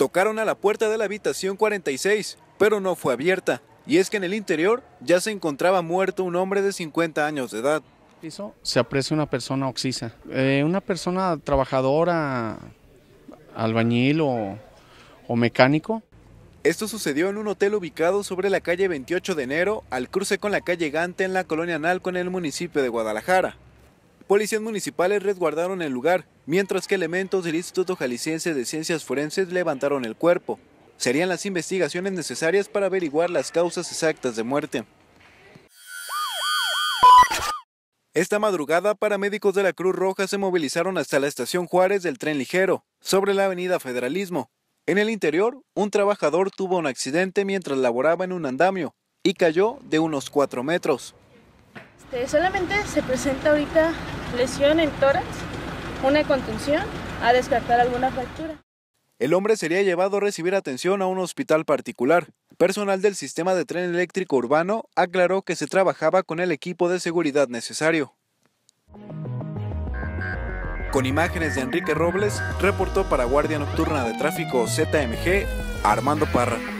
Tocaron a la puerta de la habitación 46, pero no fue abierta, y es que en el interior ya se encontraba muerto un hombre de 50 años de edad. Se aprecia una persona oxisa, eh, una persona trabajadora, albañil o, o mecánico. Esto sucedió en un hotel ubicado sobre la calle 28 de enero, al cruce con la calle Gante en la colonia Anal en el municipio de Guadalajara. Policías municipales resguardaron el lugar, mientras que elementos del Instituto Jalisciense de Ciencias Forenses levantaron el cuerpo. Serían las investigaciones necesarias para averiguar las causas exactas de muerte. Esta madrugada, paramédicos de la Cruz Roja se movilizaron hasta la estación Juárez del tren ligero, sobre la avenida Federalismo. En el interior, un trabajador tuvo un accidente mientras laboraba en un andamio y cayó de unos 4 metros. Este, solamente se presenta ahorita lesión en tórax, una contusión, a descartar alguna fractura. El hombre sería llevado a recibir atención a un hospital particular. Personal del sistema de tren eléctrico urbano aclaró que se trabajaba con el equipo de seguridad necesario. Con imágenes de Enrique Robles, reportó para Guardia Nocturna de Tráfico ZMG Armando Parra.